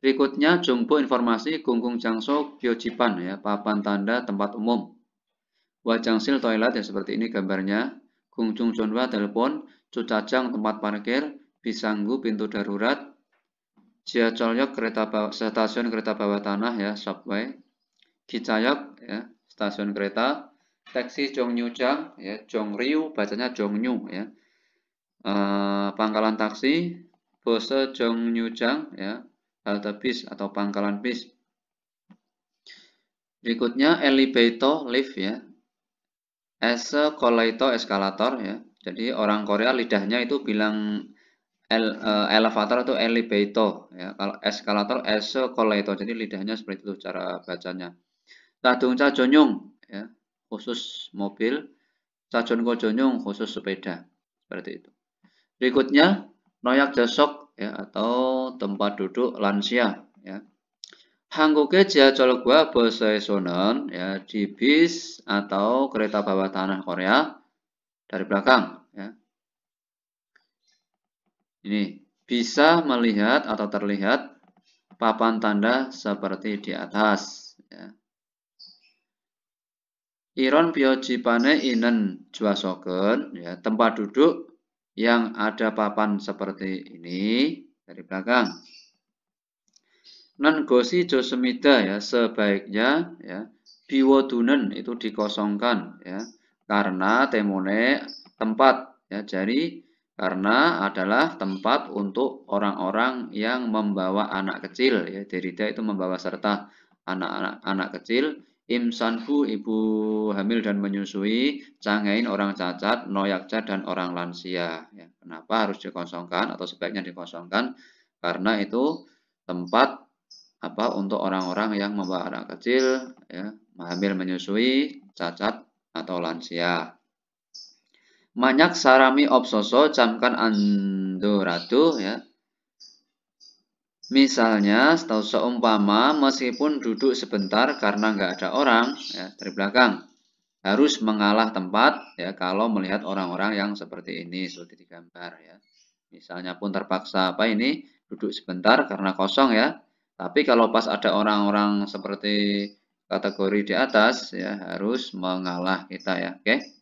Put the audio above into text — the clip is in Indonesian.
Berikutnya jumbo informasi gunggung jangso kyojipan ya, papan tanda tempat umum. Wajang sil toilet ya seperti ini gambarnya. Gungjung jonwa telepon, cucajang tempat parkir, bisanggu pintu darurat, Jiacolyok kereta bawah, stasiun kereta bawah tanah ya subway, Gicayok ya stasiun kereta, taksi Jongnyu-jang ya Jongryu bacanya Jongnyu ya. E, pangkalan taksi Bose Jongnyu-jang ya halte bis atau pangkalan bis. Berikutnya elevator lift ya. Escalator eskalator ya. Jadi orang Korea lidahnya itu bilang eh, elevator atau elevator ya. Kalau eskalator escalator. Jadi lidahnya seperti itu cara bacanya. Tadung cajonyong ya. Khusus mobil. Cajon kojonyong khusus sepeda. Seperti itu. Berikutnya noyak jasok ya atau tempat duduk lansia ya. Hangkuke Jajal bosai sonen ya di bis atau kereta bawah tanah Korea dari belakang ya. Ini bisa melihat atau terlihat papan tanda seperti di atas ya. Iron pyojipane Inen Juasoken ya tempat duduk yang ada papan seperti ini dari belakang. Nengosi josemida ya sebaiknya ya biwodunen itu dikosongkan ya karena temone tempat ya jadi karena adalah tempat untuk orang-orang yang membawa anak kecil ya derida itu membawa serta anak anak kecil imsanfu ibu hamil dan menyusui, cangain orang cacat, noyakca dan orang lansia. Ya, kenapa harus dikosongkan atau sebaiknya dikosongkan? Karena itu tempat apa untuk orang-orang yang membawa anak kecil, ya, hamil menyusui, cacat atau lansia. Manyak sarami obsoso camkan andoratu ya Misalnya, setahu seumpama meskipun duduk sebentar karena nggak ada orang ya, dari belakang, harus mengalah tempat ya kalau melihat orang-orang yang seperti ini seperti digambar ya. Misalnya pun terpaksa apa ini duduk sebentar karena kosong ya. Tapi kalau pas ada orang-orang seperti kategori di atas ya harus mengalah kita ya, oke? Okay?